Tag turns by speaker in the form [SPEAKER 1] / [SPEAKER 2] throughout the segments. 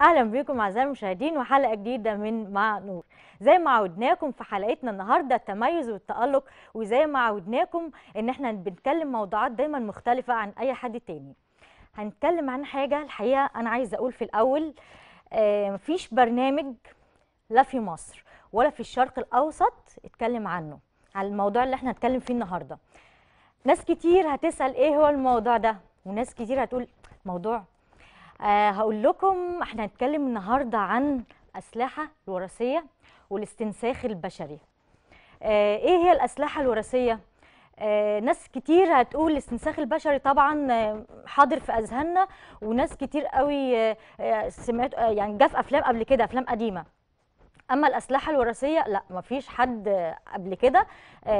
[SPEAKER 1] اهلا بيكم اعزائي المشاهدين وحلقه جديده من مع نور زي ما عودناكم في حلقتنا النهارده التميز والتالق وزي ما عودناكم ان احنا بنتكلم موضوعات دايما مختلفه عن اي حد تاني هنتكلم عن حاجه الحقيقه انا عايزه اقول في الاول آه، مفيش برنامج لا في مصر ولا في الشرق الاوسط اتكلم عنه على الموضوع اللي احنا هنتكلم فيه النهارده ناس كتير هتسال ايه هو الموضوع ده وناس كتير هتقول موضوع آه هقول لكم احنا هنتكلم النهارده عن الاسلحه الوراثيه والاستنساخ البشري آه ايه هي الاسلحه الوراثيه آه ناس كتير هتقول الاستنساخ البشري طبعا آه، حاضر في اذهاننا وناس كتير قوي آه، آه، سمعت يعني جاف في افلام قبل كده افلام قديمه اما الاسلحه الوراثيه لا مفيش حد قبل كده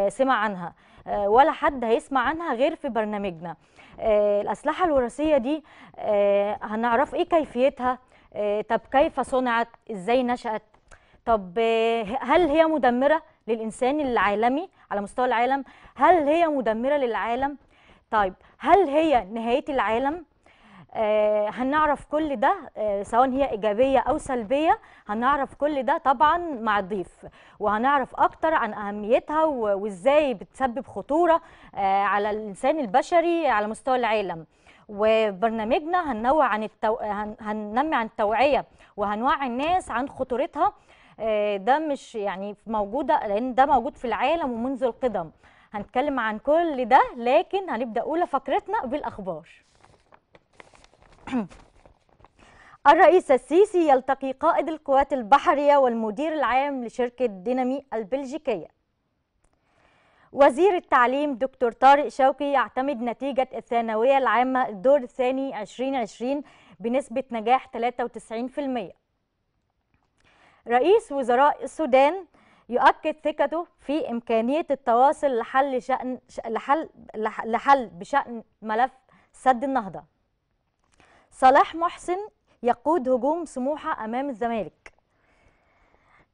[SPEAKER 1] سمع عنها ولا حد هيسمع عنها غير في برنامجنا آه، الأسلحة الوراثية دي آه، هنعرف إيه كيفيتها آه، طب كيف صنعت إزاي نشأت طب هل هي مدمرة للإنسان العالمي على مستوى العالم هل هي مدمرة للعالم طيب هل هي نهاية العالم آه، هنعرف كل ده آه، سواء هي إيجابية أو سلبية هنعرف كل ده طبعا مع الضيف وهنعرف أكتر عن أهميتها وإزاي بتسبب خطورة آه، على الإنسان البشري على مستوى العالم وبرنامجنا هننوع عن التو... هن... هننمي عن التوعية وهنوعي الناس عن خطورتها ده مش يعني موجودة لأن ده موجود في العالم ومنذ القدم هنتكلم عن كل ده لكن هنبدأ أولى فقرتنا بالأخبار الرئيس السيسي يلتقي قائد القوات البحرية والمدير العام لشركة دينامي البلجيكية وزير التعليم دكتور طارق شوقي يعتمد نتيجة الثانوية العامة الدور الثاني 2020 بنسبة نجاح 93% رئيس وزراء السودان يؤكد ثقته في إمكانية التواصل لحل شأن لحل لحل بشأن ملف سد النهضة صلاح محسن يقود هجوم سموحة أمام الزمالك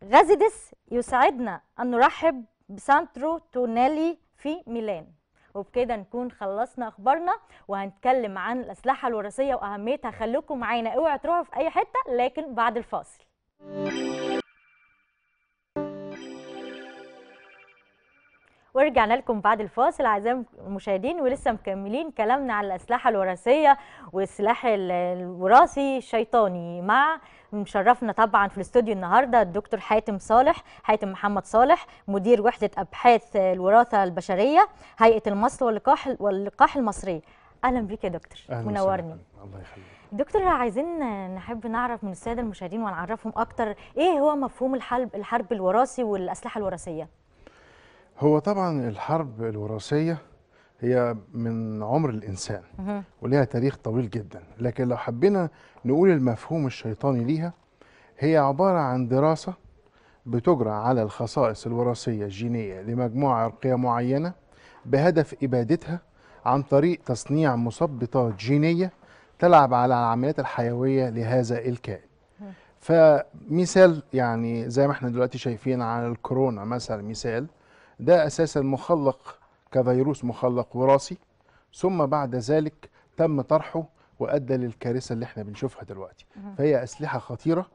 [SPEAKER 1] غازيدس يسعدنا أن نرحب بسانترو تونالي في ميلان وبكده نكون خلصنا اخبارنا وهنتكلم عن الاسلحه الوراثيه واهميتها خلوكم معانا اوعوا تروحوا في اي حته لكن بعد الفاصل ورجعنا لكم بعد الفاصل اعزائي المشاهدين ولسه مكملين كلامنا على الاسلحه الوراثيه والسلاح الوراثي الشيطاني مع مشرفنا طبعا في الاستوديو النهارده الدكتور حاتم صالح حاتم محمد صالح مدير وحده ابحاث الوراثه البشريه هيئه المصل واللقاح واللقاح المصري اهلا بيك يا دكتور منورني الله يخليك دكتور عايزين نحب نعرف من الساده المشاهدين ونعرفهم اكتر ايه هو مفهوم الحرب الحرب الوراثي والاسلحه الوراثيه
[SPEAKER 2] هو طبعا الحرب الوراثيه هي من عمر الانسان وليها تاريخ طويل جدا لكن لو حبينا نقول المفهوم الشيطاني ليها هي عباره عن دراسه بتجرى على الخصائص الوراثيه الجينيه لمجموعه عرقيه معينه بهدف ابادتها عن طريق تصنيع مثبطات جينيه تلعب على العمليات الحيويه لهذا الكائن فمثال يعني زي ما احنا دلوقتي شايفين على الكورونا مثلا مثال ده اساسا مخلق كفيروس مخلق وراثي ثم بعد ذلك تم طرحه وادى للكارثه اللي احنا بنشوفها دلوقتي فهي اسلحه خطيره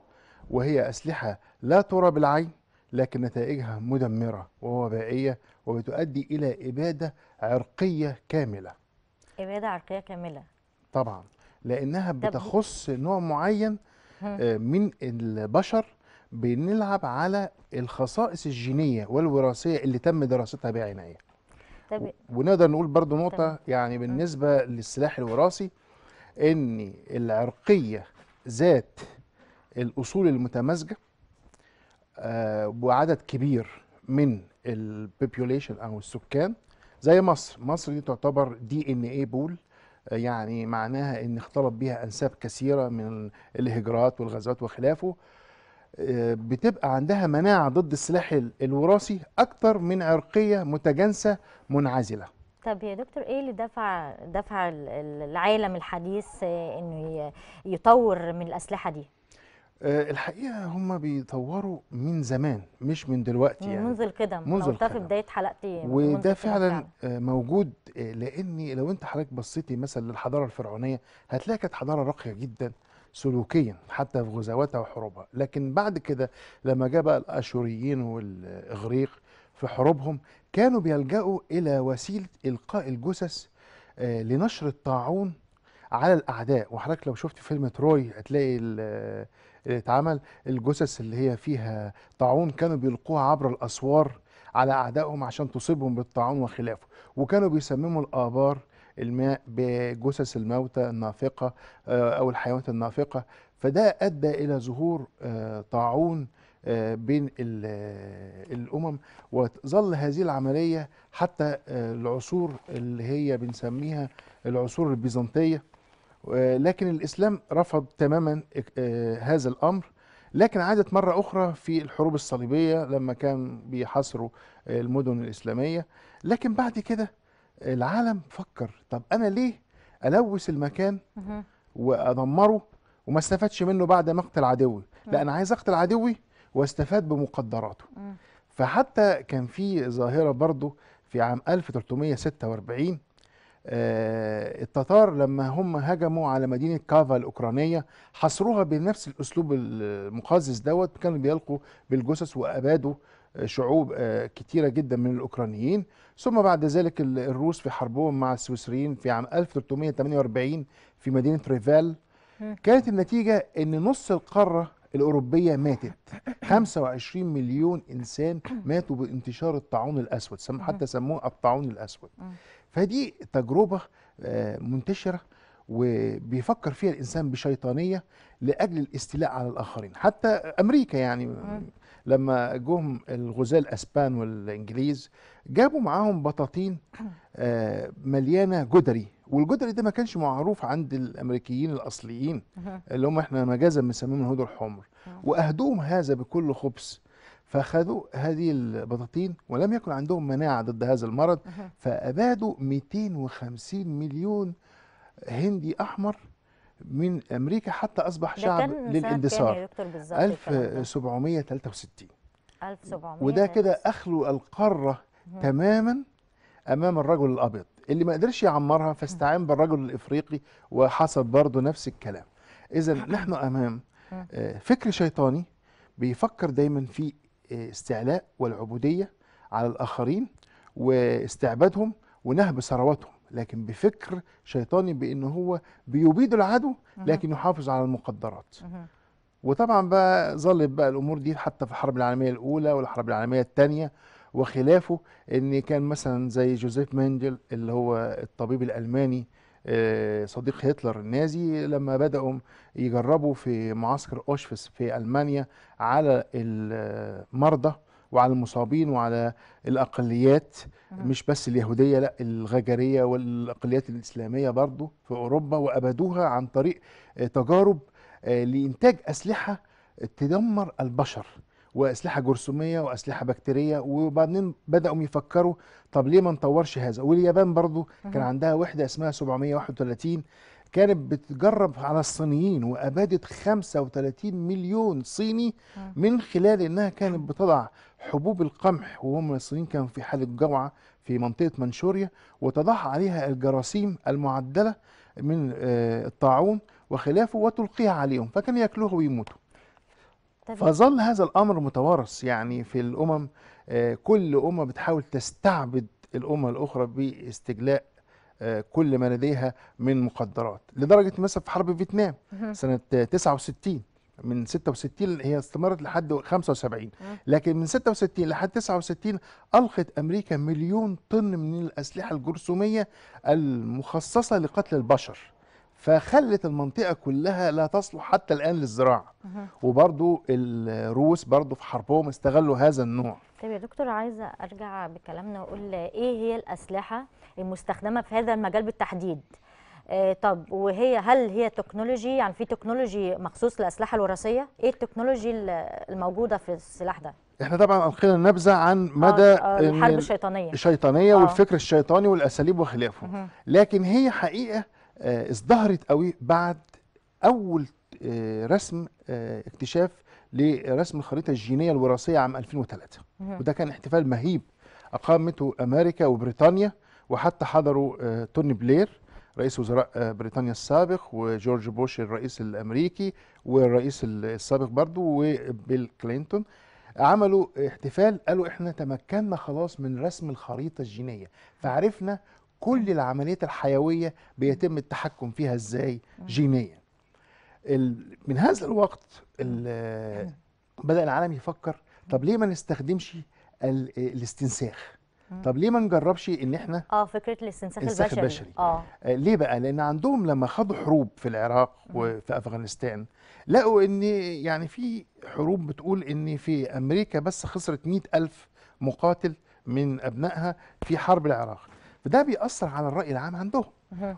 [SPEAKER 2] وهي اسلحه لا ترى بالعين لكن نتائجها مدمره ووبائيه وبتؤدي الى اباده عرقيه كامله
[SPEAKER 1] اباده عرقيه كامله
[SPEAKER 2] طبعا لانها بتخص نوع معين آه، من البشر بنلعب على الخصائص الجينيه والوراثيه اللي تم دراستها بعنايه ونقدر نقول برضو نقطه يعني بالنسبه للسلاح الوراثي ان العرقيه ذات الاصول المتمازجه آه، وعدد كبير من البوبيوليشن او السكان زي مصر مصر دي تعتبر دي ان اي بول يعني معناها ان اختلط بها انساب كثيره من الهجرات والغزوات وخلافه بتبقى عندها مناعه ضد السلاح الوراثي اكتر من عرقيه متجانسه منعزله
[SPEAKER 1] طب يا دكتور ايه اللي دفع دفع العالم الحديث آه، انه يطور من الاسلحه دي
[SPEAKER 2] آه، الحقيقه هم بيطوروا من زمان مش من دلوقتي يعني منذ
[SPEAKER 1] القدم منذ القدم في بدايه حلقتي وده فعلا
[SPEAKER 2] آه، موجود لان لو انت حضرتك بصيتي مثلا للحضاره الفرعونيه هتلاقي كانت حضاره راقيه جدا سلوكيا حتى في غزواتها وحروبها لكن بعد كده لما جاء بقى الاشوريين والاغريق في حروبهم كانوا بيلجأوا الى وسيله القاء الجثث آه، لنشر الطاعون على الاعداء وحضرتك لو شفت فيلم تروي هتلاقي آه، اللي اتعمل الجثث اللي هي فيها طاعون كانوا بيلقوها عبر الاسوار على اعدائهم عشان تصيبهم بالطاعون وخلافه وكانوا بيسمموا الابار الماء بجثث الموتى النافقة آه، أو الحيوانات النافقة فده أدى إلى ظهور آه، طاعون آه، بين الأمم وظل هذه العملية حتى العصور اللي هي بنسميها العصور البيزنطية لكن الإسلام رفض تماما هذا الأمر لكن عادت مرة أخرى في الحروب الصليبية لما كان بيحاصروا المدن الإسلامية لكن بعد كده العالم فكر طب انا ليه الوث المكان وادمره وما استفادش منه بعد ما اقتل عدوي لا انا عايز اقتل عدوي واستفاد بمقدراته فحتى كان في ظاهره برضه في عام 1346 آه، التتار لما هم هجموا على مدينه كافا الاوكرانيه حصروها بنفس الاسلوب المقزز دوت كانوا بيلقوا بالجثث وابادوا آه، شعوب آه، كتيره جدا من الاوكرانيين ثم بعد ذلك الروس في حربهم مع السويسريين في عام 1348 في مدينه ريفال كانت النتيجه ان نص القاره الاوروبيه ماتت 25 مليون انسان ماتوا بانتشار الطاعون الاسود حتى سموه الطاعون الاسود فدي تجربة آه، منتشرة وبيفكر فيها الانسان بشيطانيه لاجل الاستيلاء على الاخرين حتى امريكا يعني لما جم الغزاة الاسبان والانجليز جابوا معاهم بطاطين آه، مليانه جدري والجدري ده ما كانش معروف عند الامريكيين الاصليين اللي هم احنا مجازا بنسميهم الهدر الحمر واهدوهم هذا بكل خبز فاخذوا هذه البطاطين ولم يكن عندهم مناعه ضد هذا المرض فابادوا 250 مليون هندي احمر من امريكا حتى اصبح شعب للاندثار 1763
[SPEAKER 1] 1700 وده كده
[SPEAKER 2] اخلوا القاره تماما امام الرجل الابيض اللي ما قدرش يعمرها فاستعان بالرجل الافريقي وحصل برضه نفس الكلام اذا نحن امام آه، فكر شيطاني بيفكر دايما في الاستعلاء والعبودية على الآخرين واستعبادهم ونهب ثرواتهم لكن بفكر شيطاني بأن هو بيبيد العدو لكن يحافظ على المقدرات وطبعا بقى ظلت بقى الأمور دي حتى في الحرب العالمية الأولى والحرب العالمية الثانية وخلافه ان كان مثلا زي جوزيف مندل اللي هو الطبيب الالماني آه، صديق هتلر النازي لما بدأوا يجربوا في معسكر أوشفس في ألمانيا على المرضى وعلى المصابين وعلى الأقليات مش بس اليهودية لا الغجرية والأقليات الإسلامية برضو في أوروبا وأبدوها عن طريق آه، تجارب آه، لإنتاج أسلحة تدمر البشر واسلحه جرثوميه واسلحه بكتيريه وبعدين بداوا يفكروا طب ليه ما نطورش هذا واليابان برضو كان عندها وحده اسمها 731 كانت بتجرب على الصينيين وابادت 35 مليون صيني من خلال انها كانت بتضع حبوب القمح وهم الصينيين كانوا في حاله جوعه في منطقه منشوريا وتضع عليها الجراثيم المعدله من آه، الطاعون وخلافه وتلقيها عليهم فكانوا ياكلوها ويموتوا فظل هذا الامر متوارث يعني في الامم آه، كل امه بتحاول تستعبد الامه الاخرى باستجلاء آه، كل ما لديها من مقدرات لدرجه مثلا في حرب فيتنام سنه 69 من 66 هي استمرت لحد 75 لكن من 66 لحد 69 ألقت أمريكا مليون طن من الأسلحة الجرثومية المخصصة لقتل البشر فخلت المنطقه كلها لا تصلح حتى الان للزراعه وبرضو الروس برضو في حربهم استغلوا هذا النوع
[SPEAKER 1] طيب يا دكتور عايزه ارجع بكلامنا واقول ايه هي الاسلحه المستخدمه في هذا المجال بالتحديد آه، طب وهي هل هي تكنولوجي يعني في تكنولوجي مخصوص للاسلحه الوراثيه ايه التكنولوجي الموجوده في السلاح ده
[SPEAKER 2] احنا طبعا القينا نبذه عن مدى آه آه الحرب الشيطانيه الشيطانيه آه. والفكر الشيطاني والاساليب وخلافه لكن هي حقيقه آه، ازدهرت قوي بعد اول آه، رسم آه، اكتشاف لرسم الخريطه الجينيه الوراثيه عام 2003 وده كان احتفال مهيب اقامته امريكا وبريطانيا وحتى حضروا توني بلير رئيس وزراء بريطانيا السابق وجورج بوش الرئيس الامريكي والرئيس السابق برضه وبيل كلينتون عملوا احتفال قالوا احنا تمكنا خلاص من رسم الخريطه الجينيه فعرفنا كل العمليات الحيويه بيتم التحكم فيها ازاي جينيا من هذا الوقت بدا العالم يفكر طب ليه ما نستخدمش الاستنساخ طب ليه ما نجربش ان احنا
[SPEAKER 1] اه فكره الاستنساخ البشري, البشري. آه.
[SPEAKER 2] آه ليه بقى لان عندهم لما خدوا حروب في العراق وفي افغانستان لقوا ان يعني في حروب بتقول ان في امريكا بس خسرت مئة الف مقاتل من ابنائها في حرب العراق فده بيأثر على الرأي العام عندهم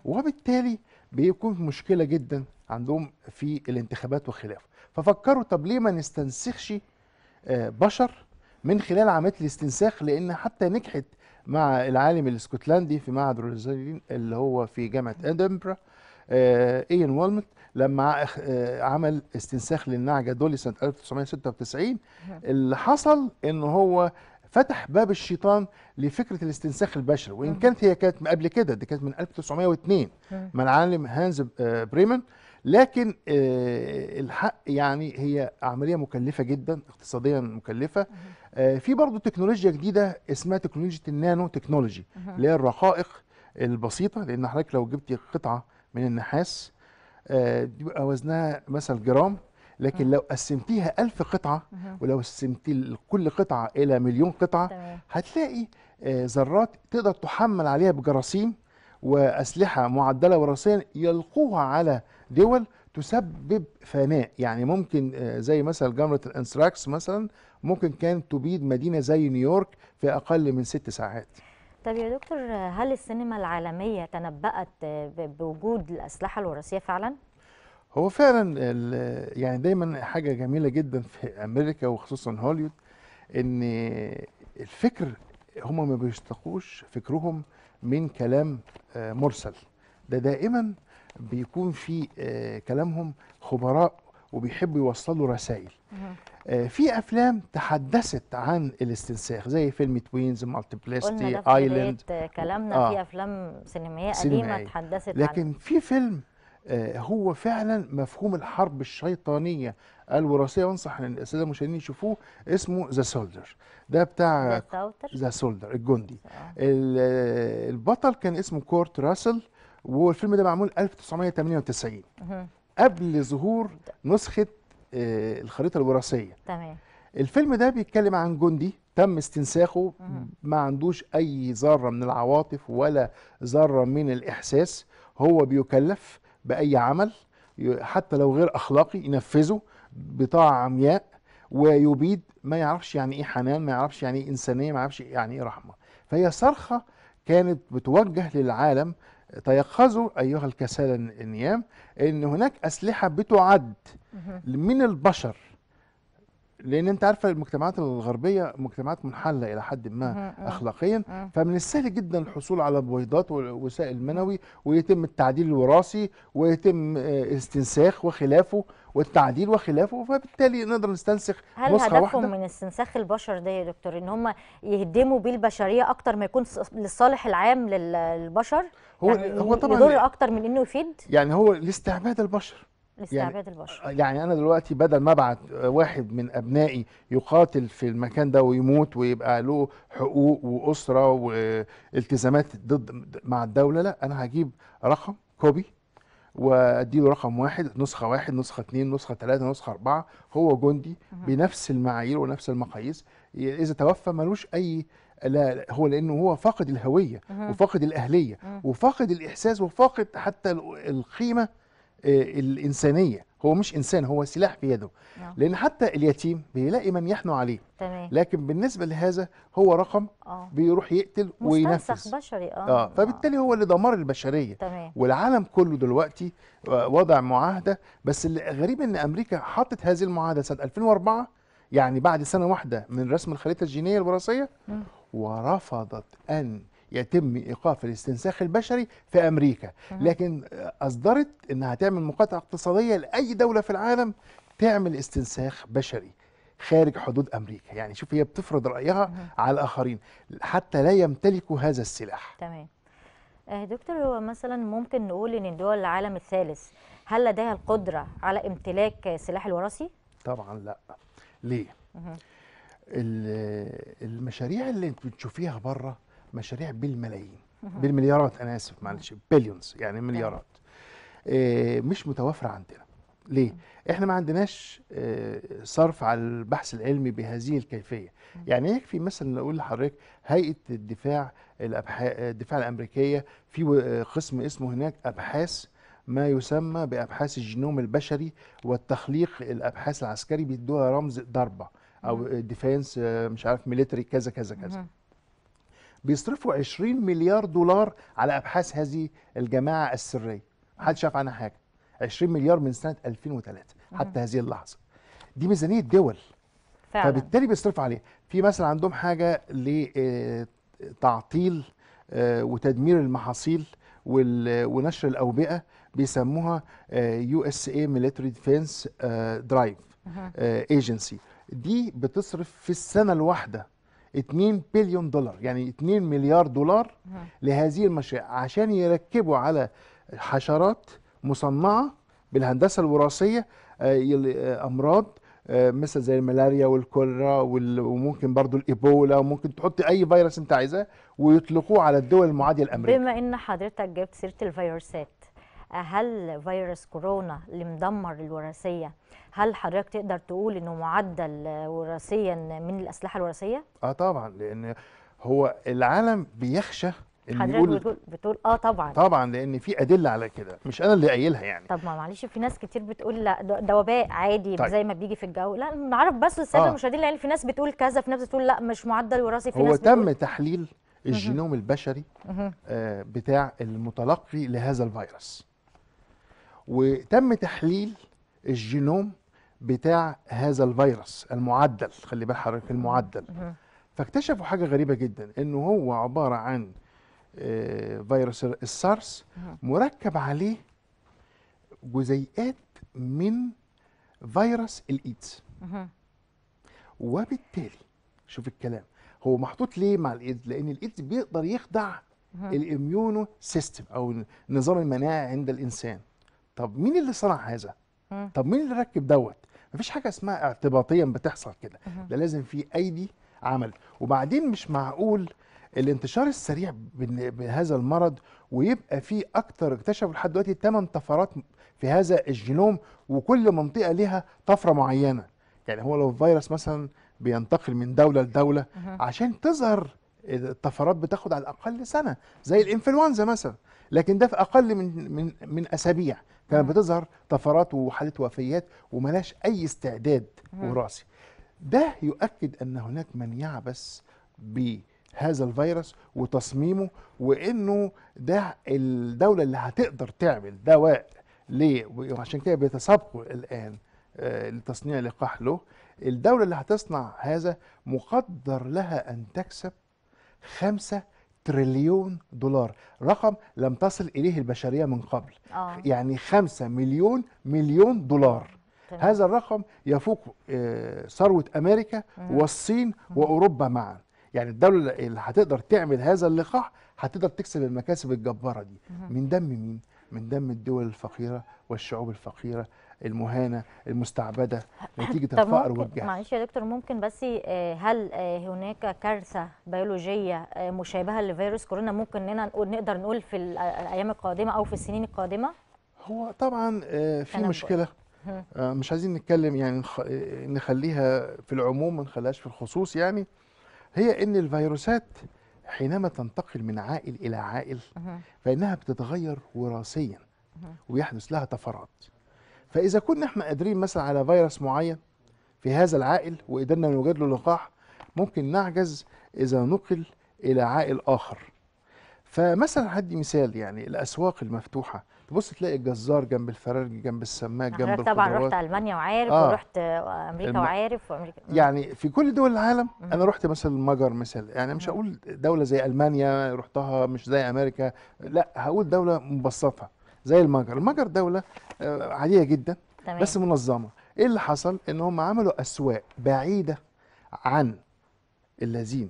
[SPEAKER 2] وبالتالي بيكون مشكلة جدا عندهم في الانتخابات وخلافه ففكروا طب ليه ما نستنسخش آه، بشر من خلال عمليه الاستنساخ لان حتى نجحت مع العالم الاسكتلندي في معهد روزالين اللي هو في جامعه ادنبرا ايان والمت لما آه، عمل استنساخ للنعجه دولي سنه 1996 اللي حصل ان هو فتح باب الشيطان لفكره الاستنساخ البشري وان كانت هي كانت قبل كده دي كانت من 1902 مع العالم هانز آه، بريمن لكن آه، الحق يعني هي عمليه مكلفه جدا اقتصاديا مكلفه آه، في برضه تكنولوجيا جديده اسمها تكنولوجيا النانو تكنولوجي اللي هي الرقائق البسيطه لان حضرتك لو جبتي قطعه من النحاس بيبقى وزنها مثلا جرام لكن لو قسمتيها ألف قطعة ولو قسمتي كل قطعة إلى مليون قطعة هتلاقي آه، ذرات تقدر تحمل عليها بجراثيم وأسلحة معدلة وراثيا يلقوها على دول تسبب فناء يعني ممكن آه، زي مثلا جمرة الانسراكس مثلا ممكن كانت تبيد مدينة زي نيويورك في أقل من ست ساعات
[SPEAKER 1] طب يا دكتور هل السينما العالمية تنبأت بوجود الأسلحة الوراثية فعلا؟
[SPEAKER 2] هو فعلا يعني دايما حاجه جميله جدا في امريكا وخصوصا هوليوود ان الفكر هما ما بيشتقوش فكرهم من كلام آه، مرسل ده دائما بيكون في آه، كلامهم خبراء وبيحبوا يوصلوا رسائل آه، في افلام تحدثت عن الاستنساخ زي فيلم توينز مالتي بلاستي ايلاند
[SPEAKER 1] كلامنا آه في افلام سينمائيه قديمه تحدثت لكن عن لكن
[SPEAKER 2] في فيلم آه، هو فعلا مفهوم الحرب الشيطانيه الوراثيه وانصح ان الساده المشاهدين يشوفوه اسمه ذا سولدر ده بتاع ذا سولدر الجندي البطل كان اسمه كورت راسل والفيلم ده معمول 1998 قبل ظهور نسخه آه، الخريطه الوراثيه تمام الفيلم ده بيتكلم عن جندي تم استنساخه ما عندوش اي ذره من العواطف ولا ذره من الاحساس هو بيكلف باي عمل حتى لو غير اخلاقي ينفذه بطاعه عمياء ويبيد ما يعرفش يعني ايه حنان ما يعرفش يعني ايه انسانيه ما يعرفش يعني ايه رحمه فهي صرخه كانت بتوجه للعالم تيقظوا ايها الكسالى النيام ان هناك اسلحه بتعد من البشر لان انت عارفه المجتمعات الغربيه مجتمعات منحله الى حد ما اخلاقيا فمن السهل جدا الحصول على بويضات وسائل منوي ويتم التعديل الوراثي ويتم آه، استنساخ وخلافه والتعديل وخلافه فبالتالي نقدر نستنسخ هل نسخه واحده هل هدفهم
[SPEAKER 1] من استنساخ البشر ده يا دكتور ان هم يهدموا بيه البشريه اكتر ما يكون للصالح العام للبشر هو يعني هو طبعا يضر اكتر من انه يفيد
[SPEAKER 2] يعني هو لاستعباد البشر
[SPEAKER 1] يعني لاستعباد يعني البشر آه،
[SPEAKER 2] يعني انا دلوقتي بدل ما ابعت واحد من ابنائي يقاتل في المكان ده ويموت ويبقى له حقوق واسره والتزامات ضد مع الدوله لا انا هجيب رقم كوبي واديله رقم واحد نسخه واحد نسخه اثنين نسخه ثلاثه نسخه اربعه هو جندي بنفس المعايير ونفس المقاييس اذا توفى ملوش اي لا هو لانه هو فاقد الهويه وفاقد الاهليه وفاقد الاحساس وفاقد حتى القيمه آه، الانسانيه هو مش انسان هو سلاح في يده نعم. لان حتى اليتيم بيلاقي من يحنو عليه تمام. لكن بالنسبه لهذا هو رقم آه. بيروح يقتل وينفذ
[SPEAKER 1] بشري اه, آه.
[SPEAKER 2] فبالتالي آه. هو اللي دمر البشريه تمام. والعالم كله دلوقتي وضع معاهده بس الغريب ان امريكا حطت هذه المعاهده سنه 2004 يعني بعد سنه واحده من رسم الخريطه الجينيه الوراثيه ورفضت ان يتم ايقاف الاستنساخ البشري في امريكا لكن اصدرت انها تعمل مقاطعه اقتصاديه لاي دوله في العالم تعمل استنساخ بشري خارج حدود امريكا يعني شوف هي بتفرض رايها على الاخرين حتى لا يمتلكوا هذا السلاح
[SPEAKER 1] تمام آه، دكتور هو مثلا ممكن نقول ان دول العالم الثالث هل لديها القدره على امتلاك سلاح الوراثي
[SPEAKER 2] طبعا لا ليه المشاريع اللي انت بتشوفيها بره مشاريع بالملايين بالمليارات انا اسف معلش بليونز يعني طيب. مليارات آه، مش متوافره عندنا ليه احنا ما عندناش آه، صرف على البحث العلمي بهذه الكيفيه يعني يكفي مثلا نقول لحضرتك هيئه الدفاع آه، الدفاع الامريكيه في قسم اسمه هناك ابحاث ما يسمى بابحاث الجينوم البشري والتخليق الابحاث العسكري بيدوها رمز ضربه او ديفنس مش عارف ميليتري كذا كذا كذا بيصرفوا 20 مليار دولار على ابحاث هذه الجماعه السريه ما حدش يعرف عنها حاجه 20 مليار من سنه 2003 حتى هذه اللحظه دي ميزانيه دول فعلا. فبالتالي بيصرفوا عليها في مثلا عندهم حاجه لتعطيل آه، آه، وتدمير المحاصيل ونشر الاوبئه بيسموها آه، يو اس اي ميلتري ديفنس درايف ايجنسي دي بتصرف في السنه الواحده 2 بليون دولار يعني 2 مليار دولار نعم. لهذه المشاريع عشان يركبوا على حشرات مصنعه بالهندسه الوراثيه آه، آه، امراض آه، مثل زي الملاريا والكوليرا وممكن برضو الايبولا وممكن تحطي اي فيروس انت عايزاه ويطلقوه على الدول المعاديه لامريكا
[SPEAKER 1] بما ان حضرتك جبت سيره الفيروسات هل فيروس كورونا اللي مدمر الوراثيه هل حضرتك تقدر تقول انه معدل وراثيا من الاسلحه الوراثيه
[SPEAKER 2] اه طبعا لان هو العالم بيخشى ان حضرتك يقول بتقول,
[SPEAKER 1] بتقول اه طبعا
[SPEAKER 2] طبعا لان في ادله على كده مش انا اللي قايلها يعني
[SPEAKER 1] طب ما معلش في ناس كتير بتقول لا ده وباء عادي طيب. زي ما بيجي في الجو لا نعرف بس السادة آه. المشاهدين لان في ناس بتقول كذا في ناس بتقول لا مش معدل وراثي في هو ناس تم بتقول...
[SPEAKER 2] تحليل الجينوم البشري آه بتاع المتلقي لهذا الفيروس وتم تحليل الجينوم بتاع هذا الفيروس المعدل خلي بال حضرتك المعدل فاكتشفوا حاجه غريبه جدا انه هو عباره عن آه، فيروس السارس مركب عليه جزيئات من فيروس الايدز وبالتالي شوف الكلام هو محطوط ليه مع الايدز لان الايدز بيقدر يخدع الاميونو سيستم او النظام المناعي عند الانسان طب مين اللي صنع هذا؟ طب مين اللي ركب دوت؟ مفيش حاجه اسمها اعتباطيا بتحصل كده ده لازم في ايدي عمل وبعدين مش معقول الانتشار السريع بهذا المرض ويبقى فيه اكتر اكتشفوا لحد دلوقتي 8 طفرات في هذا الجينوم وكل منطقه ليها طفره معينه يعني هو لو الفيروس مثلا بينتقل من دوله لدوله عشان تظهر الطفرات بتاخد على الاقل سنه زي الانفلونزا مثلا لكن ده في اقل من من من اسابيع كانت بتظهر طفرات وحالات وفيات وملاش اي استعداد وراثي ده يؤكد ان هناك من يعبث بهذا الفيروس وتصميمه وانه ده الدوله اللي هتقدر تعمل دواء ليه وعشان كده بيتسابقوا الان آه، لتصنيع لقاح له الدوله اللي هتصنع هذا مقدر لها ان تكسب خمسة تريليون دولار رقم لم تصل إليه البشرية من قبل آه. يعني خمسة مليون مليون دولار تمام. هذا الرقم يفوق آه، ثروة أمريكا مم. والصين مم. وأوروبا معا يعني الدولة اللي هتقدر تعمل هذا اللقاح هتقدر تكسب المكاسب الجبارة دي مم. من دم مين؟ من دم الدول الفقيرة والشعوب الفقيرة المهانه المستعبده نتيجه الفقر والجهل
[SPEAKER 1] معلش يا دكتور ممكن بس آه، هل آه، هناك كارثه بيولوجيه آه، مشابهه لفيروس كورونا ممكن اننا نقدر نقول في الايام القادمه او في السنين القادمه
[SPEAKER 2] هو طبعا في مشكله مش عايزين نتكلم يعني نخليها في العموم ما نخليهاش في الخصوص يعني هي ان الفيروسات حينما تنتقل من عائل الى عائل فانها بتتغير وراثيا ويحدث لها طفرات فاذا كنا احنا قادرين مثلا على فيروس معين في هذا العائل وقدرنا نوجد له لقاح ممكن نعجز اذا نقل الى عائل اخر فمثلا هدي مثال يعني الاسواق المفتوحه تبص تلاقي الجزار جنب الفرارج جنب السماك جنب طبعا رحت
[SPEAKER 1] المانيا وعارف آه ورحت امريكا الم... وعارف وامريكا
[SPEAKER 2] يعني في كل دول العالم مم. انا رحت مثلا المجر مثلا يعني مش هقول دوله زي المانيا رحتها مش زي امريكا لا هقول دوله مبسطه زي المجر المجر دوله آه، عاديه جدا تمام. بس منظمه ايه اللي حصل ان هم عملوا اسواق بعيده عن الذين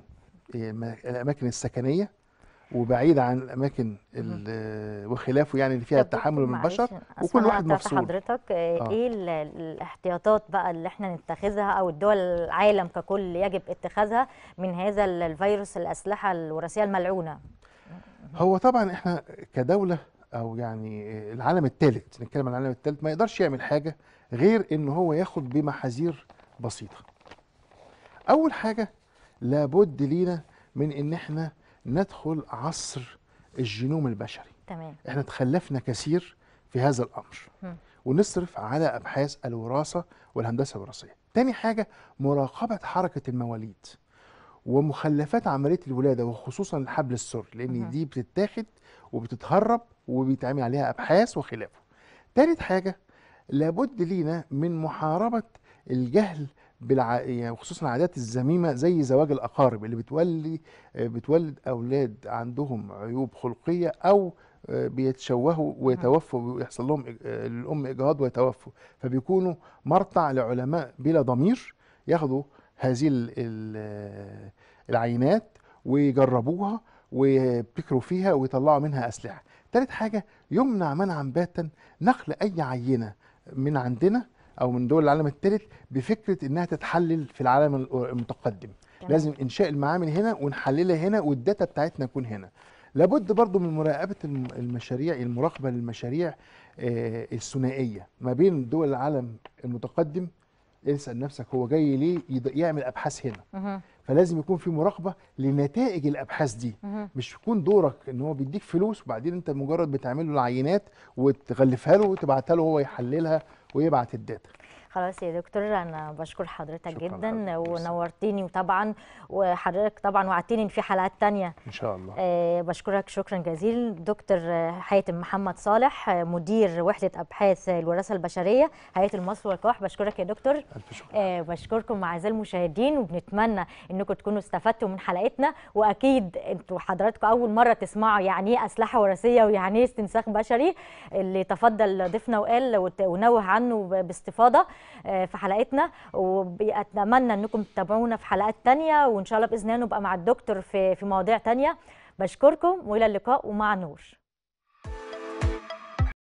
[SPEAKER 2] إيه، الاماكن السكنيه وبعيد عن الاماكن وخلافه يعني اللي فيها التحمل من البشر وكل واحد مفصول
[SPEAKER 1] حضرتك آه، آه. ايه الاحتياطات بقى اللي احنا نتخذها او الدول العالم ككل يجب اتخاذها من هذا الفيروس الاسلحه الوراثيه الملعونه
[SPEAKER 2] هو طبعا احنا كدوله او يعني العالم الثالث نتكلم عن العالم الثالث ما يقدرش يعمل حاجه غير ان هو ياخد بمحاذير بسيطه اول حاجه لابد لينا من ان احنا ندخل عصر الجينوم البشري تمام احنا تخلفنا كثير في هذا الامر ونصرف على ابحاث الوراثه والهندسه الوراثيه تاني حاجه مراقبه حركه المواليد ومخلفات عمليه الولاده وخصوصا الحبل السري لان دي بتتاخد وبتتهرب وبيتعمل عليها ابحاث وخلافه تالت حاجه لابد لينا من محاربه الجهل بالع... يعني خصوصا العادات الذميمه زي زواج الاقارب اللي بتولي بتولد اولاد عندهم عيوب خلقيه او آه، بيتشوهوا ويتوفوا ويحصل لهم الام آه، اجهاض ويتوفوا فبيكونوا مرتع لعلماء بلا ضمير ياخذوا هذه آه، العينات ويجربوها ويبتكروا فيها ويطلعوا منها اسلحه تالت حاجة يمنع منعا باتا نقل أي عينة من عندنا أو من دول العالم الثالث بفكرة إنها تتحلل في العالم المتقدم لازم إنشاء المعامل هنا ونحللها هنا والداتا بتاعتنا تكون هنا لابد برضو من مراقبة المشاريع المراقبة للمشاريع آه، الثنائية ما بين دول العالم المتقدم اسأل نفسك هو جاي ليه يعمل أبحاث هنا فلازم يكون في مراقبه لنتائج الابحاث دي مش يكون دورك ان هو بيديك فلوس وبعدين انت مجرد بتعمل له العينات وتغلفها له وتبعتها له هو يحللها ويبعت الداتا
[SPEAKER 1] خلاص يا دكتور انا بشكر حضرتك جدا ونورتيني وطبعا وحضرتك طبعا وعدتيني ان في حلقات ثانيه ان شاء الله آه بشكرك شكرا جزيلا دكتور حاتم محمد صالح آه، مدير وحده ابحاث الوراثه البشريه هيئه المصري والقاح بشكرك يا دكتور آه بشكركم اعزائي المشاهدين وبنتمنى انكم تكونوا استفدتوا من حلقتنا واكيد انتوا حضراتكم اول مره تسمعوا يعني ايه اسلحه وراثيه ويعني ايه استنساخ بشري اللي تفضل ضيفنا وقال ونوه عنه باستفاضه آه، في حلقتنا واتمنى انكم تتابعونا في حلقات تانية وان شاء الله باذن الله نبقى مع الدكتور في في مواضيع تانية بشكركم والى اللقاء ومع نور